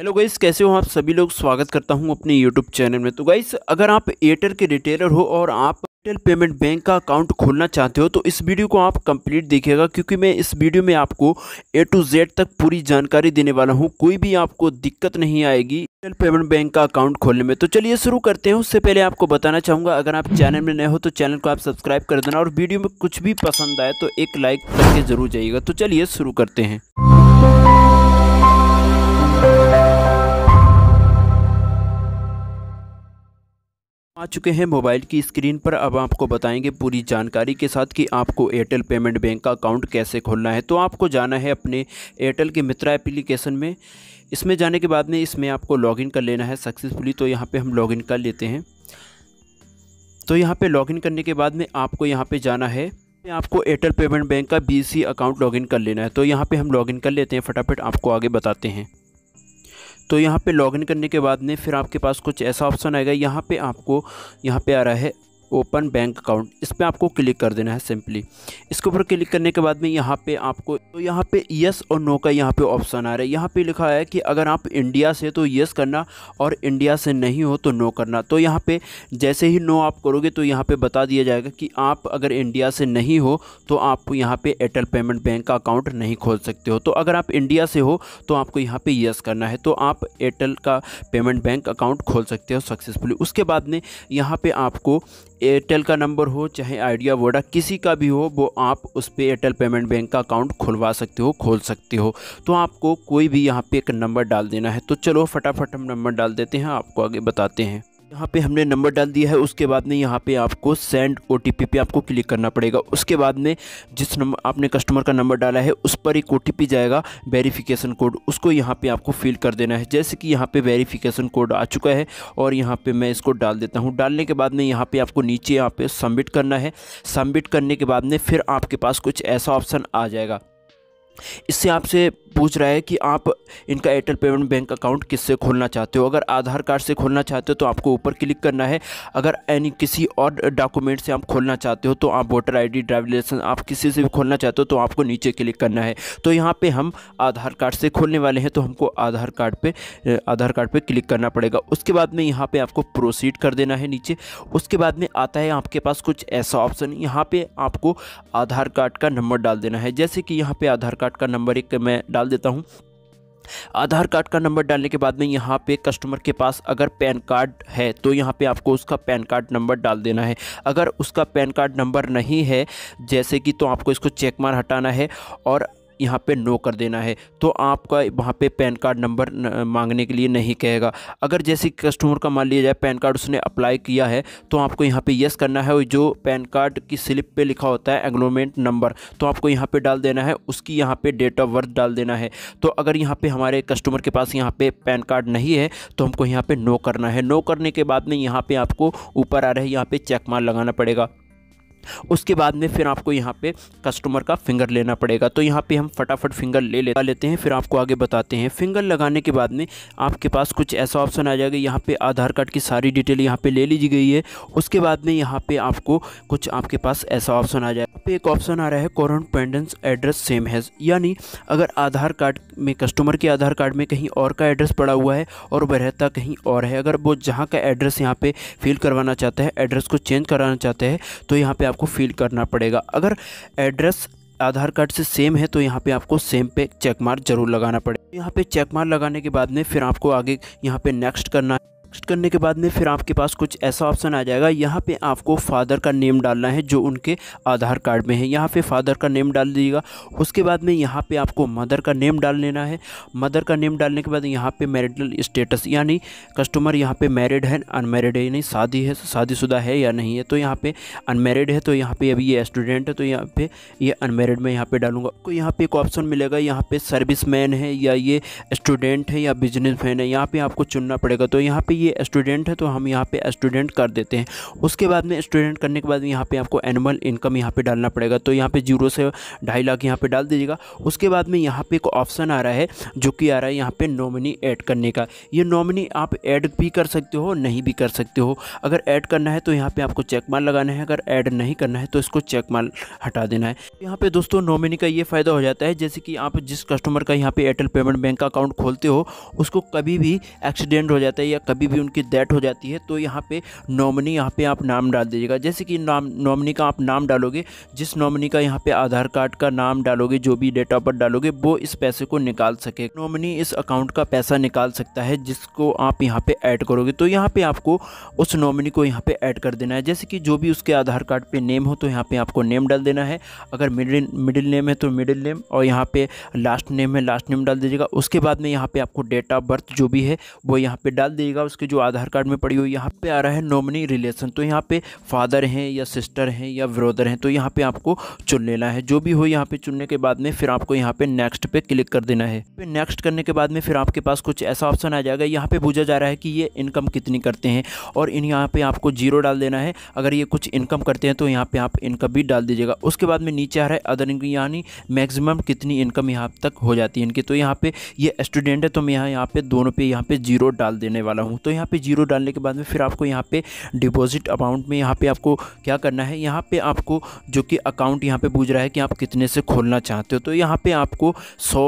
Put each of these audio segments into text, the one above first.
hello guys कैसे हो आप सभी लोग स्वागत करता हूं अपने यूट्यूब चैनल में तो गाइस अगर आप एयरटेल के रिटेलर हो और आप एयरटेल पेमेंट बैंक का अकाउंट खोलना चाहते हो तो इस वीडियो को आप कंप्लीट देखिएगा क्योंकि मैं इस वीडियो में आपको ए टू जेड तक पूरी जानकारी देने वाला हूं कोई भी आपको दिक्कत नहीं आएगी एयरटेल पेमेंट बैंक का अकाउंट खोलने में तो चलिए शुरू करते हैं उससे पहले आपको बताना चाहूँगा अगर आप चैनल में नए हो तो चैनल को आप सब्सक्राइब कर देना और वीडियो में कुछ भी पसंद आए तो एक लाइक करके जरूर जाइएगा तो चलिए शुरू करते हैं आ चुके हैं मोबाइल की स्क्रीन पर अब आपको बताएंगे पूरी जानकारी के साथ कि आपको एयरटेल पेमेंट बैंक का अकाउंट कैसे खोलना है तो आपको जाना है अपने एयरटेल के मित्रा एप्लीकेशन में इसमें जाने के बाद में इसमें आपको लॉगिन कर लेना है सक्सेसफुली तो यहाँ पे हम लॉगिन कर लेते हैं तो यहाँ पे लॉगिन करने के बाद में आपको यहाँ पर जाना है आपको एयरटेल पेमेंट बैंक का बी अकाउंट लॉगिन कर लेना है तो यहाँ पर हम लॉगिन कर लेते हैं फटाफट आपको आगे बताते हैं तो यहाँ पे लॉगिन करने के बाद में फिर आपके पास कुछ ऐसा ऑप्शन आएगा यहाँ पे आपको यहाँ पे आ रहा है ओपन बैंक अकाउंट इस पर आपको क्लिक कर देना है सिंपली इसके ऊपर क्लिक करने के बाद में यहाँ पे आपको तो यहाँ पे यस और नो का यहाँ पे ऑप्शन आ रहा है यहाँ पे लिखा है कि अगर आप इंडिया से तो यस करना और इंडिया से नहीं हो तो नो करना तो यहाँ पे जैसे ही नो आप करोगे तो यहाँ पे बता दिया जाएगा कि आप अगर इंडिया से नहीं हो तो आप यहाँ पर एयरटेल पेमेंट बैंक का अकाउंट नहीं खोल सकते हो तो अगर आप इंडिया से हो तो आपको यहाँ पर यस करना है तो आप एयरटेल का पेमेंट बैंक अकाउंट खोल सकते हो सक्सेसफुली उसके बाद में यहाँ पर आपको एयरटेल का नंबर हो चाहे आइडिया वोडा किसी का भी हो वो आप उस पर एयरटेल पेमेंट बैंक का अकाउंट खुलवा सकते हो खोल सकते हो तो आपको कोई भी यहाँ पे एक नंबर डाल देना है तो चलो फटाफट हम नंबर डाल देते हैं आपको आगे बताते हैं यहाँ पे हमने नंबर डाल दिया है उसके बाद में यहाँ पे आपको सेंड ओ टी पे आपको क्लिक करना पड़ेगा उसके बाद में जिस नंबर आपने कस्टमर का नंबर डाला है उस पर एक ओ जाएगा वेरिफिकेशन कोड उसको यहाँ पे आपको फिल कर देना है जैसे कि यहाँ पे वेरिफिकेशन कोड आ चुका है और यहाँ पे मैं इसको डाल देता हूँ डालने के बाद में यहाँ पर आपको नीचे यहाँ पर सबमिट करना है सबमिट करने के बाद में फिर आपके पास कुछ ऐसा ऑप्शन आ जाएगा इससे आपसे पूछ रहा है कि आप इनका एयरटेल पेमेंट बैंक अकाउंट किससे खोलना चाहते हो अगर आधार कार्ड से खोलना चाहते हो तो आपको ऊपर क्लिक करना है अगर एनी किसी और डॉक्यूमेंट से आप खोलना चाहते हो तो आप वोटर आईडी ड्राइविंग लाइसेंस आप किसी से भी खोलना चाहते हो तो आपको नीचे क्लिक करना है तो यहाँ पर हम आधार कार्ड से खोलने वाले हैं तो हमको आधार कार्ड पर आधार कार्ड पर क्लिक करना पड़ेगा उसके बाद में यहाँ पर आपको प्रोसीड कर देना है नीचे उसके बाद में आता है आपके पास कुछ ऐसा ऑप्शन यहाँ पर आपको आधार कार्ड का नंबर डाल देना है जैसे कि यहाँ पर आधार कार्ड कार्ड का नंबर एक मैं डाल देता हूँ आधार कार्ड का नंबर डालने के बाद में यहाँ पे कस्टमर के पास अगर पैन कार्ड है तो यहाँ पे आपको उसका पैन कार्ड नंबर डाल देना है अगर उसका पैन कार्ड नंबर नहीं है जैसे कि तो आपको इसको चेक मार हटाना है और यहाँ पे नो कर देना है तो आपका वहाँ पे पैन कार्ड नंबर मांगने के लिए नहीं कहेगा अगर जैसे कस्टमर का मान लिया जाए पैन कार्ड उसने अप्लाई किया है तो आपको यहाँ पे यस करना है और जो पैन कार्ड की स्लिप पे लिखा होता है एग्लोमेंट नंबर तो आपको यहाँ पे डाल देना है उसकी यहाँ पर डेट ऑफ बर्थ डाल देना है तो अगर यहाँ पर हमारे कस्टमर के पास यहाँ पर पैन कार्ड नहीं है तो हमको यहाँ पर नो करना है नो करने के बाद में यहाँ पर आपको ऊपर आ रहा है यहाँ पर चेक मार लगाना पड़ेगा उसके बाद में फिर आपको यहाँ पे कस्टमर का फिंगर लेना पड़ेगा तो यहाँ पे हम फटाफट फिंगर ले लेता लेते हैं फिर आपको आगे बताते हैं फिंगर लगाने के बाद में आपके पास कुछ ऐसा ऑप्शन आ जाएगा यहाँ पे आधार कार्ड की सारी डिटेल यहाँ पे ले लीजी गई है उसके बाद में यहाँ पे आपको कुछ आपके पास ऐसा ऑप्शन आ जाएगा पे एक ऑप्शन आ रहा है कॉरन पेंडेंस एड्रेस सेम है यानी अगर आधार कार्ड में कस्टमर के आधार कार्ड में कहीं और का एड्रेस पड़ा हुआ है और बरहता कहीं और है अगर वो जहाँ का एड्रेस यहाँ पे फिल करवाना चाहता है एड्रेस को चेंज कराना चाहते हैं तो यहाँ पे आपको फिल करना पड़ेगा अगर एड्रेस आधार कार्ड से सेम है तो यहाँ पे आपको सेम पे चेक मार्क जरूर लगाना पड़ेगा यहाँ पे चेक मार्क लगाने के बाद में फिर आपको आगे यहाँ पे नेक्स्ट करना है नेक्स्ट करने के बाद में फिर आपके पास कुछ ऐसा ऑप्शन आ जाएगा यहाँ पे आपको फादर का नेम डालना है जो उनके आधार कार्ड में है यहाँ पे फादर का नेम डाल दीजिएगा उसके बाद में यहाँ पे आपको मदर का नेम डाल लेना है मदर का नेम डालने के बाद यहाँ पे मैरिटल स्टेटस यानी कस्टमर यहाँ पे मैरिड है अनमेरिड है यानी शादी है शादीशुदा है या नहीं है तो यहाँ पे अनमेरिड है तो यहाँ पर अभी ये स्टूडेंट है तो यहाँ पे ये अनमेरिड में यहाँ पर डालूंगा आपको यहाँ पे एक ऑप्शन मिलेगा यहाँ पे सर्विस है या ये स्टूडेंट है या बिजनेस है यहाँ पर आपको चुनना पड़ेगा तो यहाँ पे ये स्टूडेंट है तो हम यहाँ पे स्टूडेंट कर देते हैं उसके बाद में स्टूडेंट करने के बाद यहाँ पे आपको एनुअल इनकम यहाँ पे डालना पड़ेगा तो यहाँ पे जीरो से ढाई लाख यहाँ पे डाल दीजिएगा उसके बाद में यहाँ पे एक ऑप्शन आ रहा है जो कि आ रहा है यहाँ पे नॉमिनी ऐड करने का ये नॉमिनी आप ऐड भी कर सकते हो नहीं भी कर सकते हो अगर ऐड करना है तो यहाँ पर आपको चेक मार लगाना है अगर ऐड नहीं करना है तो इसको चेक मार हटा देना है यहाँ पे दोस्तों नॉमिनी का ये फ़ायदा हो जाता है जैसे कि आप जिस कस्टमर का यहाँ पे एयरटेल पेमेंट बैंक का अकाउंट खोलते हो उसको कभी भी एक्सीडेंट हो जाता है या कभी की भी उनकी डेथ हो जाती है तो यहाँ पे नॉमिनी यहाँ पे आप नाम डाल दीजिएगा जैसे कि नाम नॉमिनी का आप नाम डालोगे जिस नॉमिनी का यहाँ पे आधार कार्ड का नाम डालोगे जो भी डेट ऑफ बर्थ डालोगे वो इस पैसे को निकाल सके नॉमिनी इस अकाउंट का पैसा निकाल सकता है जिसको आप यहाँ पे ऐड करोगे तो यहाँ पे आपको उस नॉमिनी को यहाँ पे ऐड कर देना है जैसे कि जो भी उसके आधार कार्ड पे नेम हो तो यहाँ पे आपको नेम डाल देना है अगर मिडिल मिडिल नेम है तो मिडिल नेम और यहाँ पे लास्ट नेम है लास्ट नेम डाल दीजिएगा उसके बाद में यहाँ पे आपको डेट ऑफ बर्थ जो भी है वो यहाँ पे डाल दीजिएगा उसके उसके जो आधार कार्ड में पड़ी हुई यहाँ पे आ रहा है नॉमिनी रिलेशन तो यहाँ पे फादर हैं या सिस्टर हैं या ब्रोदर हैं तो यहाँ पे आपको चुन लेना है जो भी हो यहाँ पे चुनने के बाद में फिर आपको यहाँ पे नेक्स्ट पे क्लिक कर देना है फिर नेक्स्ट करने के बाद में फिर आपके पास कुछ ऐसा ऑप्शन आ जाएगा यहाँ पे पूछा जा रहा है कि ये इनकम कितनी करते हैं और इन यहाँ पे आपको जीरो डाल देना है अगर ये कुछ इनकम करते हैं तो यहाँ पे आप इनकम भी डाल दीजिएगा उसके बाद में नीचे आ रहा है अदर इनकम यानी मैक्सिमम कितनी इनकम यहाँ तक हो जाती है इनकी तो यहाँ पे ये स्टूडेंट है तो मैं यहाँ यहाँ पे दोनों पे यहाँ पे जीरो डाल देने वाला हूँ तो तो यहाँ पे जीरो डालने के बाद में फिर आपको यहाँ पे डिपॉजिट अमाउंट में यहाँ पे आपको क्या करना है यहाँ पे आपको जो कि अकाउंट यहाँ पे पूछ रहा है कि आप कितने से खोलना चाहते हो तो यहाँ पे आपको सौ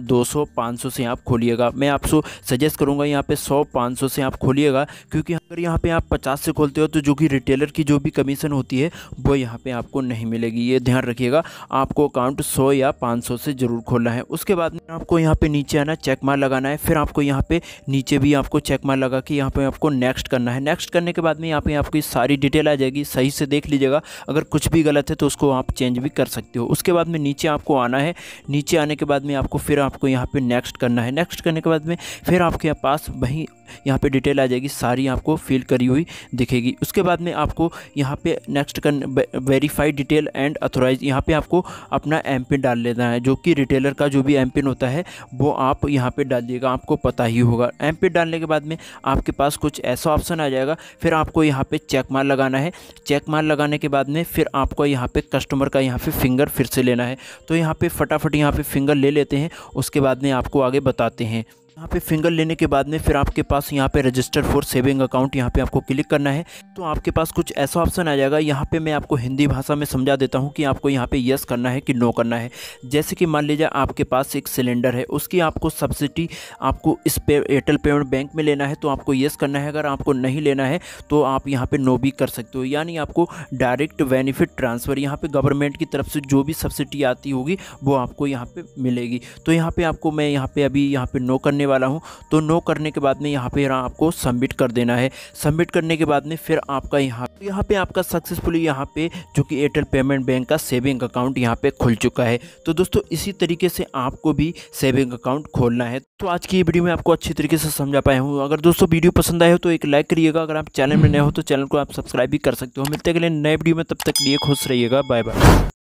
दो सौ पाँच सौ से आप खोलिएगा मैं आपको सजेस्ट करूँगा यहाँ पे सौ पाँच सौ से आप खोलिएगा क्योंकि अगर यहाँ पे आप पचास से खोलते हो तो जो कि रिटेलर की जो भी कमीशन होती है वो यहाँ पे आपको नहीं मिलेगी ये ध्यान रखिएगा आपको अकाउंट सौ या पाँच सौ से ज़रूर खोलना है उसके बाद में आपको यहाँ पे नीचे आना चेक मार लगाना है फिर आपको यहाँ पे नीचे भी आपको चेक मार लगा जाएगा कि यहाँ पे आपको नेक्स्ट करना है नेक्स्ट करने के बाद में यहाँ पे आपकी सारी डिटेल आ जाएगी सही से देख लीजिएगा अगर कुछ भी गलत है तो उसको आप चेंज भी कर सकते हो उसके बाद में नीचे आपको आना है नीचे आने के बाद में आपको फिर आपको यहाँ पर नेक्स्ट करना है नेक्स्ट करने के बाद में फिर आपके पास वहीं यहाँ पे डिटेल आ जाएगी सारी आपको फिल करी हुई दिखेगी उसके बाद में आपको यहाँ पे नेक्स्ट कर वेरीफाइड डिटेल एंड अथोराइज यहाँ पे आपको अपना एम पिन डाल लेना है जो कि रिटेलर का जो भी एम पिन होता है वो आप यहाँ पे डाल दिएगा आपको पता ही होगा एम पिन डालने के बाद में आपके पास कुछ ऐसा ऑप्शन आ जाएगा फिर आपको यहाँ पर चेक मार लगाना है चेक मार लगाने के बाद में फिर आपको यहाँ पर कस्टमर का यहाँ पे फिंगर फिर से लेना है तो यहाँ पर फटाफट यहाँ पर फिंगर ले लेते हैं उसके बाद में आपको आगे बताते हैं यहाँ पे फिंगर लेने के बाद में फिर आपके पास यहाँ पे रजिस्टर फॉर सेविंग अकाउंट यहाँ पे आपको क्लिक करना है तो आपके पास कुछ ऐसा ऑप्शन आ जाएगा यहाँ पे मैं आपको हिंदी भाषा में समझा देता हूँ कि आपको यहाँ पे यस करना है कि नो करना है जैसे कि मान लीजिए आपके पास एक सिलेंडर है उसकी आपको सब्सिडी आपको इस पे एयरटेल पेमेंट बैंक में लेना है तो आपको यस करना है अगर आपको नहीं लेना है तो आप यहाँ पर नो भी कर सकते हो यानी आपको डायरेक्ट बेनिफिट ट्रांसफ़र यहाँ पर गवर्नमेंट की तरफ से जो भी सब्सिडी आती होगी वो आपको यहाँ पर मिलेगी तो यहाँ पर आपको मैं यहाँ पर अभी यहाँ पर नो करने वाला हूँ तो नो करने के बाद में यहाँ पर आपको सबमिट कर देना है सबमिट करने के बाद में फिर आपका यहाँ तो यहाँ पे आपका सक्सेसफुली यहाँ पे जो कि एयरटेल पेमेंट बैंक का सेविंग अकाउंट यहाँ पे खुल चुका है तो दोस्तों इसी तरीके से आपको भी सेविंग अकाउंट खोलना है तो आज की वीडियो में आपको अच्छी तरीके से समझा पाया हूँ अगर दोस्तों वीडियो पसंद आए हो तो एक लाइक करिएगा अगर आप चैनल में नए हो तो चैनल को आप सब्सक्राइब भी कर सकते हो मिलते अगले नए वीडियो में तब तक लिए खुश रहिएगा बाय बाय